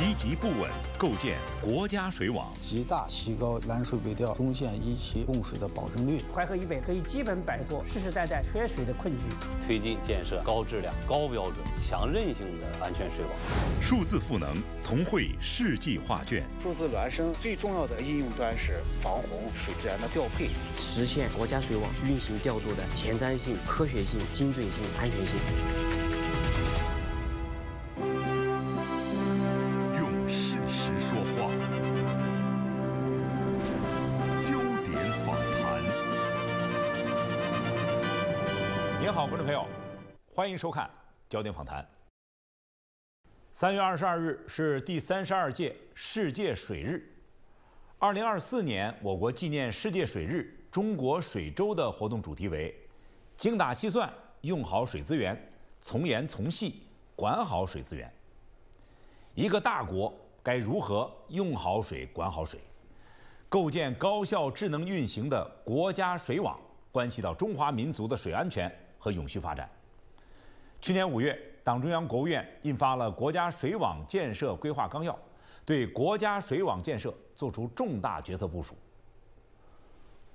积极不稳，构建国家水网，极大提高南水北调中线一期供水的保证率。淮河以北可以基本摆脱世世代代缺水的困局，推进建设高质量、高标准、强韧性的安全水网。数字赋能，同绘世纪画卷。数字孪生最重要的应用端是防洪、水资源的调配，实现国家水网运行调度的前瞻性、科学性、精准性、安全性。您好，观众朋友，欢迎收看《焦点访谈》。三月二十二日是第三十二届世界水日，二零二四年我国纪念世界水日、中国水周的活动主题为“精打细算用好水资源，从严从细管好水资源”。一个大国该如何用好水、管好水，构建高效智能运行的国家水网，关系到中华民族的水安全。和永续发展。去年五月，党中央、国务院印发了《国家水网建设规划纲要》，对国家水网建设作出重大决策部署。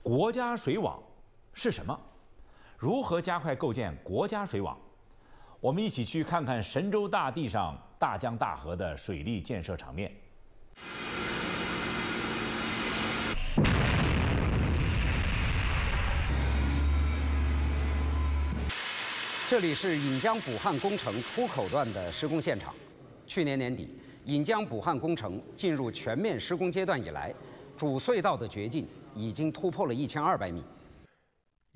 国家水网是什么？如何加快构建国家水网？我们一起去看看神州大地上大江大河的水利建设场面。这里是引江补汉工程出口段的施工现场。去年年底，引江补汉工程进入全面施工阶段以来，主隧道的掘进已经突破了一千二百米。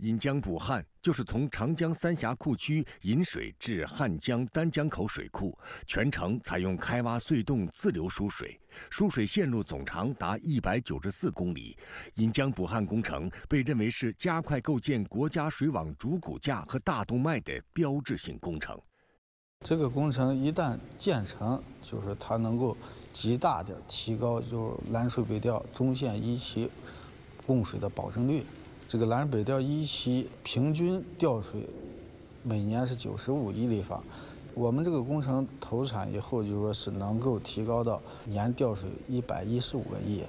引江补汉就是从长江三峡库区引水至汉江丹江口水库，全程采用开挖隧洞自流输水，输水线路总长达一百九十四公里。引江补汉工程被认为是加快构建国家水网主骨架和大动脉的标志性工程。这个工程一旦建成，就是它能够极大的提高就是南水北调中线一期供水的保证率。这个南北调一期平均调水每年是九十五亿立方，我们这个工程投产以后，就是说，是能够提高到年调水一百一十五个亿，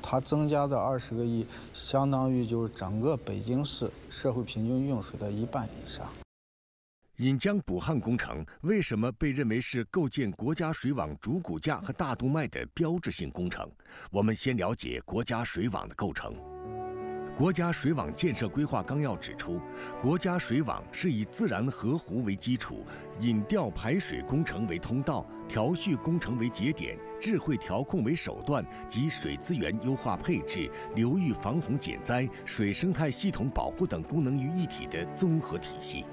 它增加的二十个亿，相当于就是整个北京市社会平均用水的一半以上。引江补汉工程为什么被认为是构建国家水网主骨架和大动脉的标志性工程？我们先了解国家水网的构成。国家水网建设规划纲要指出，国家水网是以自然河湖为基础，引调排水工程为通道，调蓄工程为节点，智慧调控为手段，及水资源优化配置、流域防洪减灾、水生态系统保护等功能于一体的综合体系。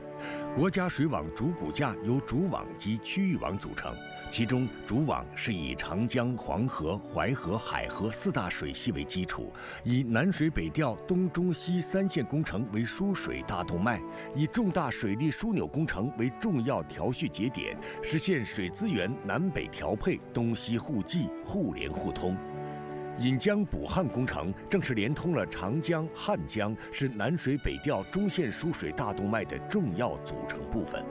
国家水网主骨架由主网及区域网组成，其中主网是以长江、黄河、淮河、海河四大水系为基础，以南水北调东中西三线工程为输水大动脉，以重大水利枢纽工程为重要调蓄节点，实现水资源南北调配、东西互济、互联互通。引江补汉工程正是连通了长江、汉江，是南水北调中线输水大动脉的重要组成部分。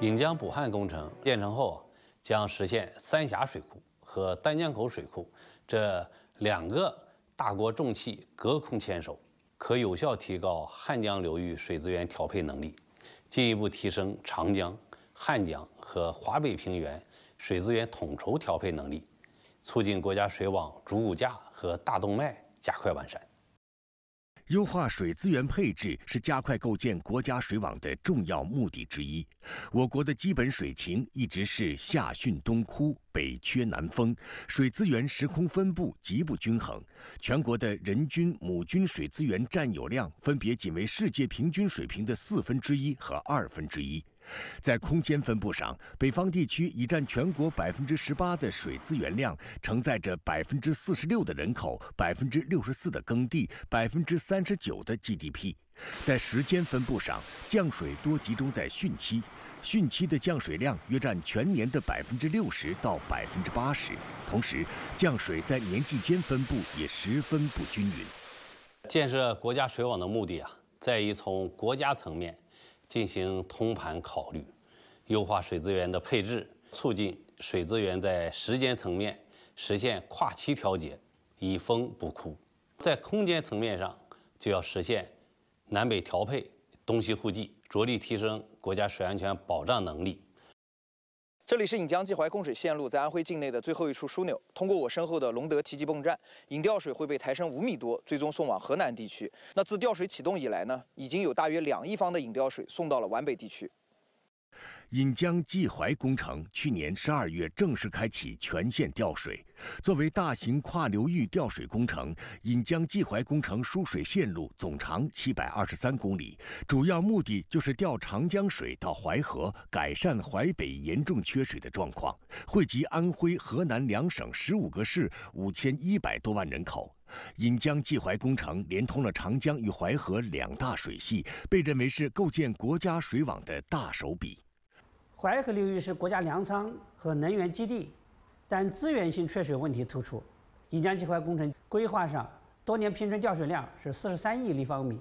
引江补汉工程建成后，将实现三峡水库和丹江口水库这两个大国重器隔空牵手，可有效提高汉江流域水资源调配能力，进一步提升长江、汉江和华北平原水资源统筹调配能力。促进国家水网主骨架和大动脉加快完善，优化水资源配置是加快构建国家水网的重要目的之一。我国的基本水情一直是夏汛冬枯、北缺南丰，水资源时空分布极不均衡。全国的人均、亩均水资源占有量分别仅为世界平均水平的四分之一和二分之一。在空间分布上，北方地区已占全国百分之十八的水资源量，承载着百分之四十六的人口、百分之六十四的耕地、百分之三十九的 GDP。在时间分布上，降水多集中在汛期，汛期的降水量约占全年的百分之六十到百分之八十。同时，降水在年纪间分布也十分不均匀。建设国家水网的目的啊，在于从国家层面。进行通盘考虑，优化水资源的配置，促进水资源在时间层面实现跨期调节，以风补枯；在空间层面上，就要实现南北调配、东西互济，着力提升国家水安全保障能力。这里是引江济淮供水线路在安徽境内的最后一处枢纽，通过我身后的龙德提级泵站，引调水会被抬升五米多，最终送往河南地区。那自调水启动以来呢，已经有大约两亿方的引调水送到了皖北地区。引江济淮工程去年十二月正式开启全线调水。作为大型跨流域调水工程，引江济淮工程输水线路总长七百二十三公里，主要目的就是调长江水到淮河，改善淮北严重缺水的状况，惠及安徽、河南两省十五个市五千一百多万人口。引江济淮工程连通了长江与淮河两大水系，被认为是构建国家水网的大手笔。淮河流域是国家粮仓和能源基地，但资源性缺水问题突出。引江这淮工程规划上，多年平均调水量是四十三亿立方米，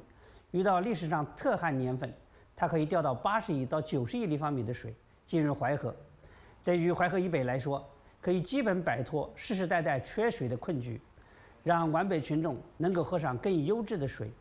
遇到历史上特旱年份，它可以调到八十亿到九十亿立方米的水进入淮河。对于淮河以北来说，可以基本摆脱世世代代缺水的困局，让皖北群众能够喝上更优质的水。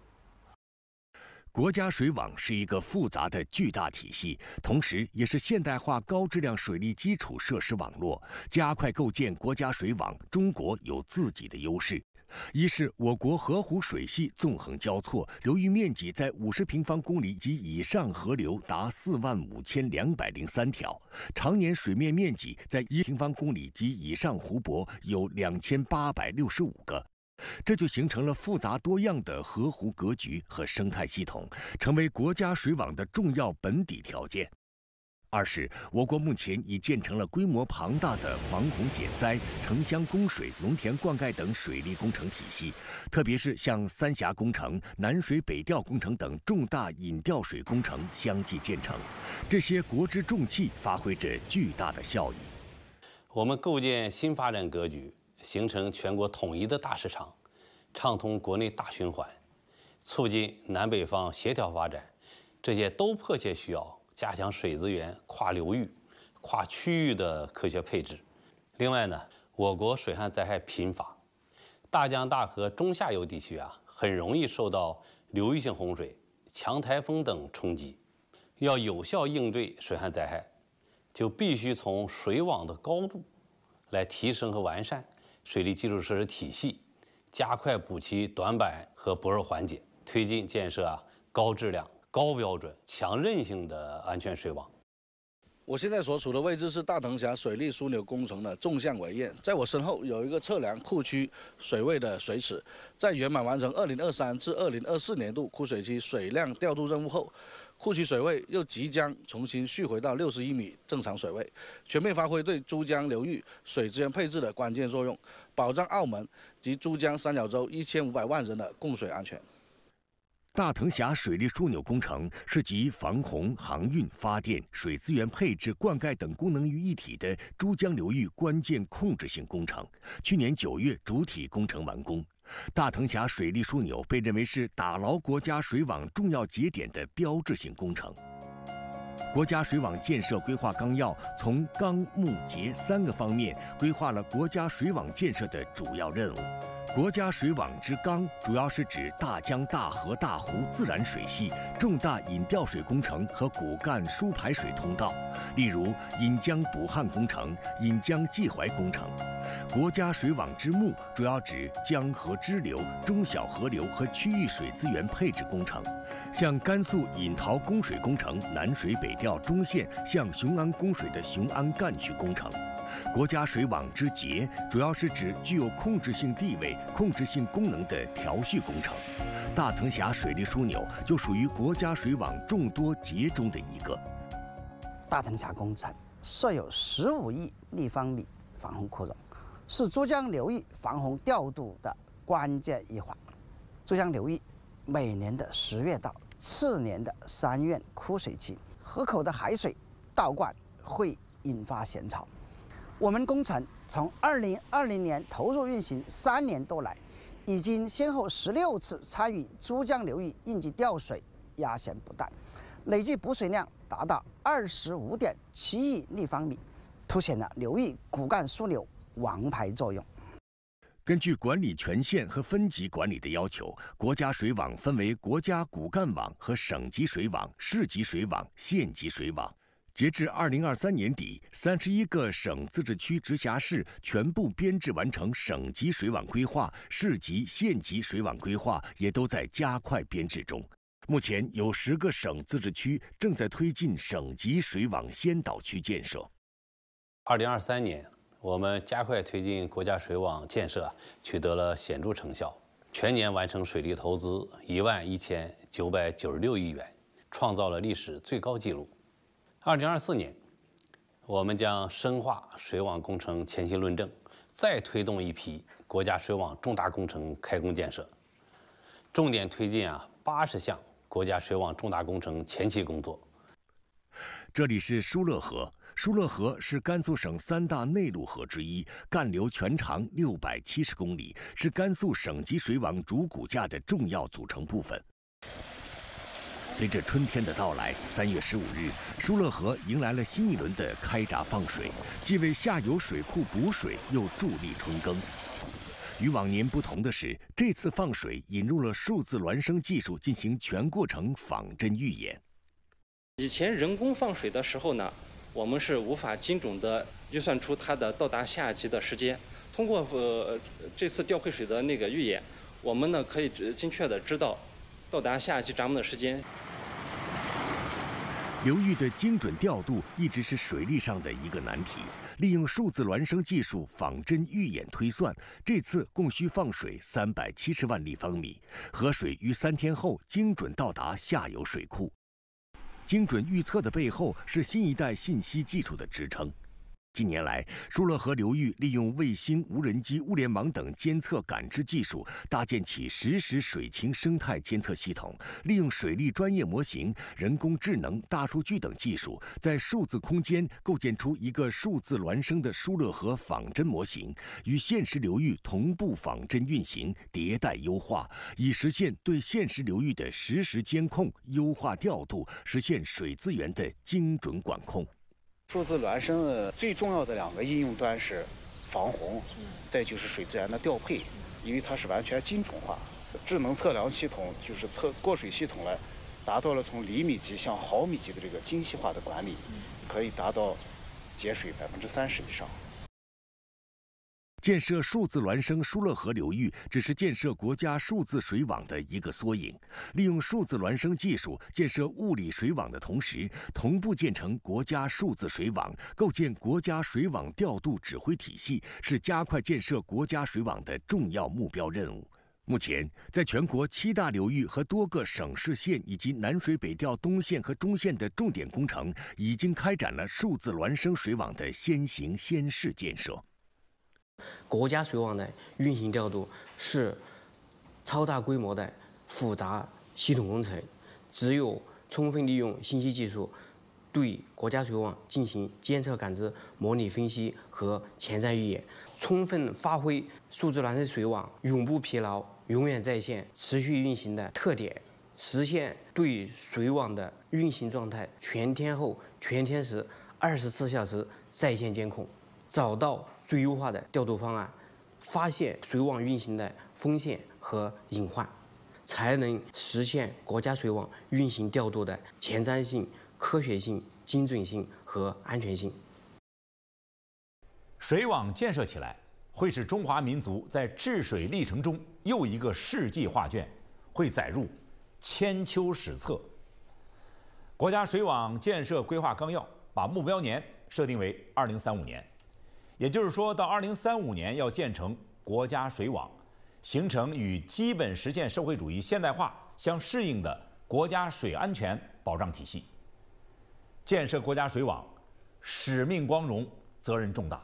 国家水网是一个复杂的巨大体系，同时也是现代化高质量水利基础设施网络。加快构建国家水网，中国有自己的优势。一是我国河湖水系纵横交错，流域面积在五十平方公里及以上河流达四万五千两百零三条，常年水面面积在一平方公里及以上湖泊有两千八百六十五个。这就形成了复杂多样的河湖格局和生态系统，成为国家水网的重要本底条件。二是，我国目前已建成了规模庞大的防洪减灾、城乡供水、农田灌溉等水利工程体系，特别是像三峡工程、南水北调工程等重大引调水工程相继建成，这些国之重器发挥着巨大的效益。我们构建新发展格局。形成全国统一的大市场，畅通国内大循环，促进南北方协调发展，这些都迫切需要加强水资源跨流域、跨区域的科学配置。另外呢，我国水旱灾害频发，大江大河中下游地区啊，很容易受到流域性洪水、强台风等冲击。要有效应对水旱灾害，就必须从水网的高度来提升和完善。水利基础设施体系，加快补齐短板和薄弱环节，推进建设啊高质量、高标准、强韧性的安全水网。我现在所处的位置是大藤峡水利枢纽工程的纵向尾堰，在我身后有一个测量库区水位的水尺。在圆满完成二零二三至二零二四年度枯水期水量调度任务后。库区水位又即将重新蓄回到六十一米正常水位，全面发挥对珠江流域水资源配置的关键作用，保障澳门及珠江三角洲一千五百万人的供水安全。大藤峡水利枢纽工程是集防洪、航运、发电、水资源配置、灌溉等功能于一体的珠江流域关键控制性工程。去年九月，主体工程完工。大藤峡水利枢纽被认为是打牢国家水网重要节点的标志性工程。国家水网建设规划纲要从纲目节三个方面规划了国家水网建设的主要任务。国家水网之纲主要是指大江大河大湖自然水系、重大引调水工程和骨干输排水通道，例如引江补汉工程、引江济淮工程。国家水网之目，主要指江河支流、中小河流和区域水资源配置工程，像甘肃引洮供水工程、南水北调中线向雄安供水的雄安干渠工程。国家水网之结，主要是指具有控制性地位、控制性功能的调蓄工程。大藤峡水利枢纽就属于国家水网众多结中的一个。大藤峡工程设有十五亿立方米防洪库容。是珠江流域防洪调度的关键一环。珠江流域每年的十月到次年的三月枯水期，河口的海水倒灌会引发咸潮。我们工程从二零二零年投入运行三年多来，已经先后十六次参与珠江流域应急调水压咸补淡，累计补水量达到二十五点七亿立方米，凸显了流域骨干枢纽。王牌作用。根据管理权限和分级管理的要求，国家水网分为国家骨干网和省级水网、市级水网、县级水网。截至二零二三年底，三十一个省、自治区、直辖市全部编制完成省级水网规划，市级、县级水网规划也都在加快编制中。目前有十个省、自治区正在推进省级水网先导区建设。二零二三年。我们加快推进国家水网建设，取得了显著成效。全年完成水利投资一万一千九百九十六亿元，创造了历史最高纪录。二零二四年，我们将深化水网工程前期论证，再推动一批国家水网重大工程开工建设，重点推进啊八十项国家水网重大工程前期工作。这里是疏勒河。疏勒河是甘肃省三大内陆河之一，干流全长六百七十公里，是甘肃省级水网主骨架的重要组成部分。随着春天的到来，三月十五日，疏勒河迎来了新一轮的开闸放水，既为下游水库补水，又助力春耕。与往年不同的是，这次放水引入了数字孪生技术进行全过程仿真预演。以前人工放水的时候呢？我们是无法精准的预算出它的到达下级的时间。通过呃这次调配水的那个预演，我们呢可以精精确的知道到达下级闸门的时间。流域的精准调度一直是水利上的一个难题。利用数字孪生技术仿真预演推算，这次共需放水三百七十万立方米，河水于三天后精准到达下游水库。精准预测的背后是新一代信息技术的支撑。近年来，疏勒河流域利用卫星、无人机、物联网等监测感知技术，搭建起实时水情生态监测系统；利用水利专业模型、人工智能、大数据等技术，在数字空间构建出一个数字孪生的疏勒河仿真模型，与现实流域同步仿真运行、迭代优化，以实现对现实流域的实时监控、优化调度，实现水资源的精准管控。数字孪生的最重要的两个应用端是防洪，再就是水资源的调配，因为它是完全精准化。智能测量系统就是测过水系统呢，达到了从厘米级向毫米级的这个精细化的管理，可以达到节水百分之三十以上。建设数字孪生疏勒河流域只是建设国家数字水网的一个缩影。利用数字孪生技术建设物理水网的同时，同步建成国家数字水网，构建国家水网调度指挥体系，是加快建设国家水网的重要目标任务。目前，在全国七大流域和多个省市县，以及南水北调东线和中线的重点工程，已经开展了数字孪生水网的先行先试建设。国家水网的运行调度是超大规模的复杂系统工程，只有充分利用信息技术，对国家水网进行监测感知、模拟分析和前瞻预演，充分发挥数字孪生水网永不疲劳、永远在线、持续运行的特点，实现对水网的运行状态全天候、全天时、二十四小时在线监控。找到最优化的调度方案，发现水网运行的风险和隐患，才能实现国家水网运行调度的前瞻性、科学性、精准性和安全性。水网建设起来，会是中华民族在治水历程中又一个世纪画卷，会载入千秋史册。国家水网建设规划纲要把目标年设定为二零三五年。也就是说到二零三五年要建成国家水网，形成与基本实现社会主义现代化相适应的国家水安全保障体系。建设国家水网，使命光荣，责任重大。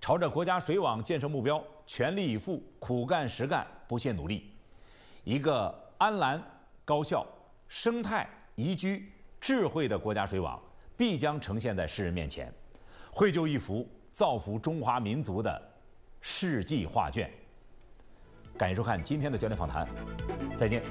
朝着国家水网建设目标，全力以赴，苦干实干，不懈努力，一个安澜、高效、生态、宜居、智慧的国家水网必将呈现在世人面前，绘就一幅。造福中华民族的世纪画卷。感谢收看今天的焦点访谈，再见。